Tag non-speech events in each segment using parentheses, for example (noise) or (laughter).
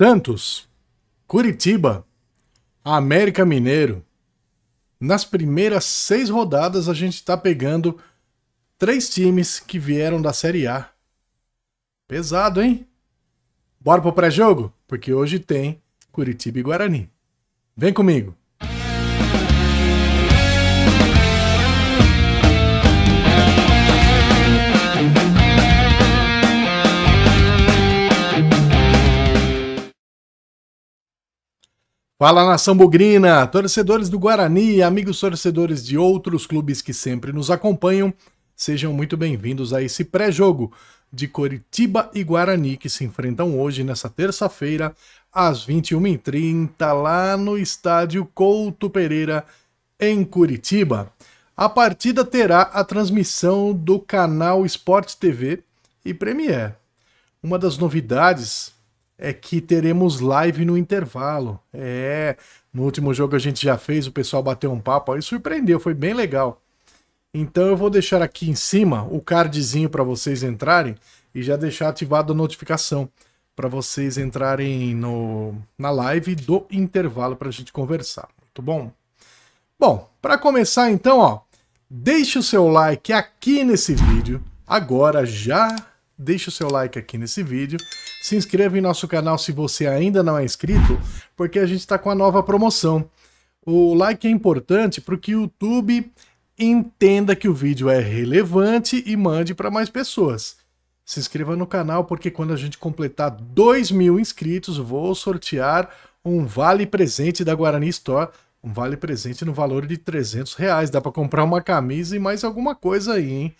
Santos, Curitiba, América Mineiro. Nas primeiras seis rodadas a gente está pegando três times que vieram da Série A. Pesado, hein? Bora pro pré-jogo? Porque hoje tem Curitiba e Guarani. Vem comigo! Fala nação bugrina, torcedores do Guarani e amigos torcedores de outros clubes que sempre nos acompanham, sejam muito bem-vindos a esse pré-jogo de Coritiba e Guarani que se enfrentam hoje nessa terça-feira às 21h30 lá no estádio Couto Pereira em Curitiba. A partida terá a transmissão do canal Esporte TV e Premier. Uma das novidades é que teremos live no intervalo. É, no último jogo a gente já fez, o pessoal bateu um papo aí, surpreendeu, foi bem legal. Então eu vou deixar aqui em cima o cardzinho para vocês entrarem e já deixar ativado a notificação para vocês entrarem no, na live do intervalo para a gente conversar. Tudo bom? Bom, para começar então, ó, deixe o seu like aqui nesse vídeo, agora já deixe o seu like aqui nesse vídeo, se inscreva em nosso canal se você ainda não é inscrito, porque a gente está com a nova promoção. O like é importante para que o YouTube entenda que o vídeo é relevante e mande para mais pessoas. Se inscreva no canal porque quando a gente completar 2 mil inscritos, vou sortear um vale presente da Guarani Store, um vale presente no valor de 300 reais. Dá para comprar uma camisa e mais alguma coisa aí, hein?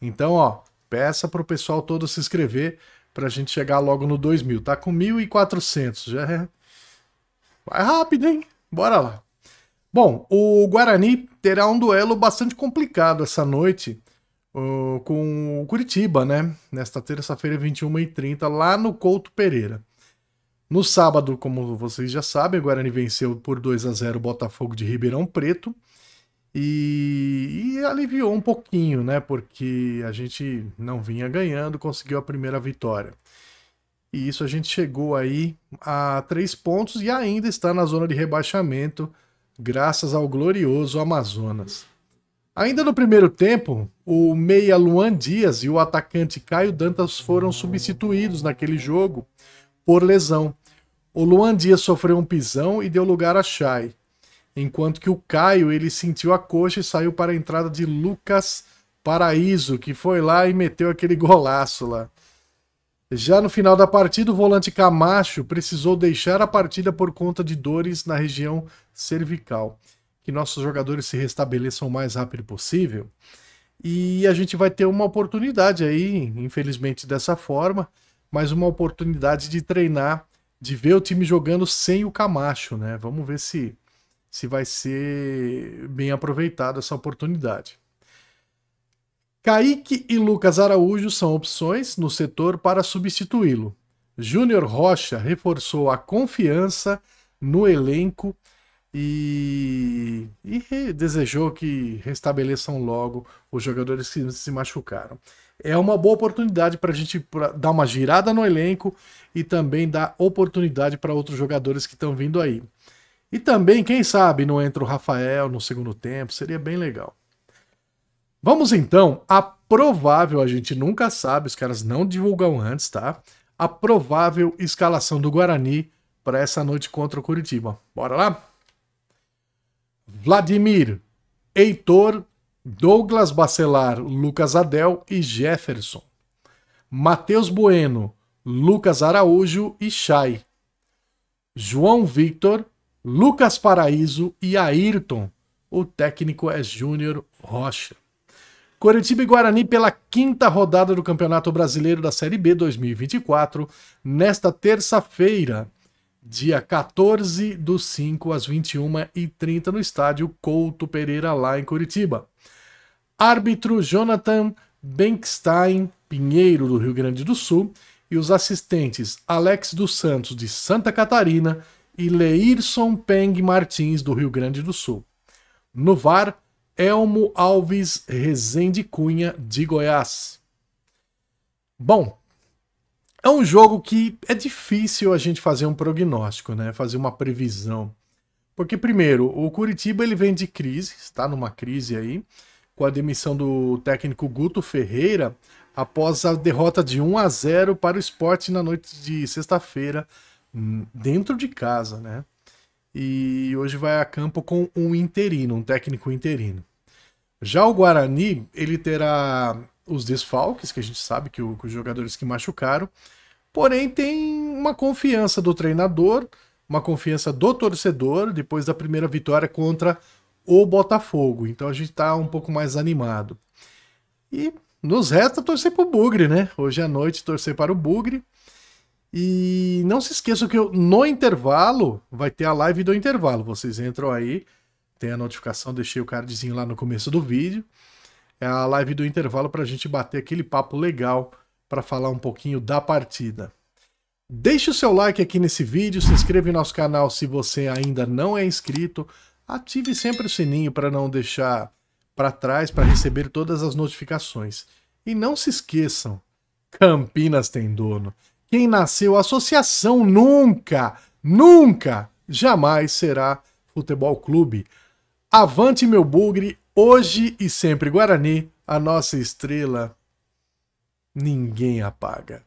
Então, ó, peça para o pessoal todo se inscrever para a gente chegar logo no 2000. Tá com 1.400, já é... Vai rápido, hein? Bora lá. Bom, o Guarani terá um duelo bastante complicado essa noite uh, com o Curitiba, né? Nesta terça-feira, 21h30, lá no Couto Pereira. No sábado, como vocês já sabem, o Guarani venceu por 2 a 0 o Botafogo de Ribeirão Preto. E, e, aliviou um pouquinho, né? Porque a gente não vinha ganhando, conseguiu a primeira vitória. E isso a gente chegou aí a três pontos e ainda está na zona de rebaixamento, graças ao glorioso Amazonas. Ainda no primeiro tempo, o meia Luan Dias e o atacante Caio Dantas foram substituídos naquele jogo por lesão. O Luan Dias sofreu um pisão e deu lugar a Chay enquanto que o Caio ele sentiu a coxa e saiu para a entrada de Lucas Paraíso, que foi lá e meteu aquele (laughs) golaço lá. Já no final da partida, o volante Camacho precisou deixar a partida por conta de dores na região cervical. Que nossos jogadores se restabeleçam o mais rápido possível. E a gente vai ter uma oportunidade aí, infelizmente dessa forma, mas uma oportunidade de treinar, de ver o time jogando sem o Camacho, né? Vamos ver se se vai ser bem aproveitada essa oportunidade. Kaique e Lucas Araújo são opções no setor para substituí-lo. Júnior Rocha reforçou a confiança no elenco e, e desejou que restabeleçam logo os jogadores que se machucaram. É uma boa oportunidade para a gente dar uma girada no elenco e também dar oportunidade para outros jogadores que estão vindo aí. E também, quem sabe, não entra o Rafael no segundo tempo, seria bem legal. Vamos então à provável, a gente nunca sabe, os caras não divulgam antes, tá? A provável escalação do Guarani para essa noite contra o Curitiba. Bora lá? Vladimir, Heitor, Douglas Bacelar, Lucas Adel e Jefferson. Matheus Bueno, Lucas Araújo e Chay. João Victor, Lucas Paraíso e Ayrton. O técnico é Júnior Rocha. Coritiba e Guarani pela quinta rodada do Campeonato Brasileiro da Série B 2024, nesta terça-feira, dia 14 do 5 às 21h30 no estádio Couto Pereira, lá em Curitiba. Árbitro Jonathan Benkstein Pinheiro, do Rio Grande do Sul, e os assistentes Alex dos Santos, de Santa Catarina, e Leirson Peng Martins, do Rio Grande do Sul. No VAR, Elmo Alves Rezende Cunha, de Goiás. Bom, é um jogo que é difícil a gente fazer um prognóstico, né? Fazer uma previsão. Porque, primeiro, o Curitiba ele vem de crise, está numa crise aí, com a demissão do técnico Guto Ferreira após a derrota de 1 a 0 para o esporte na noite de sexta-feira Hum, dentro de casa, né? E hoje vai a campo com um interino, um técnico interino. Já o Guarani, ele terá os desfalques, que a gente sabe que, o, que os jogadores que machucaram, porém tem uma confiança do treinador, uma confiança do torcedor depois da primeira vitória contra o Botafogo. Então a gente tá um pouco mais animado. E nos resta torcer pro Bugre, né? Hoje à noite torcer para o Bugre. E não se esqueçam que eu, no intervalo vai ter a live do intervalo. Vocês entram aí, tem a notificação, deixei o cardzinho lá no começo do vídeo. É a live do intervalo para a gente bater aquele papo legal para falar um pouquinho da partida. Deixe o seu like aqui nesse vídeo, se inscreva em nosso canal se você ainda não é inscrito. Ative sempre o sininho para não deixar para trás para receber todas as notificações. E não se esqueçam, Campinas tem dono. Quem nasceu associação nunca, nunca, jamais será futebol clube. Avante, meu bugre, hoje e sempre Guarani, a nossa estrela ninguém apaga.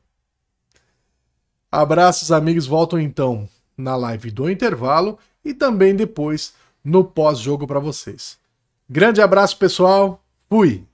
Abraços, amigos. Voltam então na live do intervalo e também depois no pós-jogo para vocês. Grande abraço, pessoal. Fui!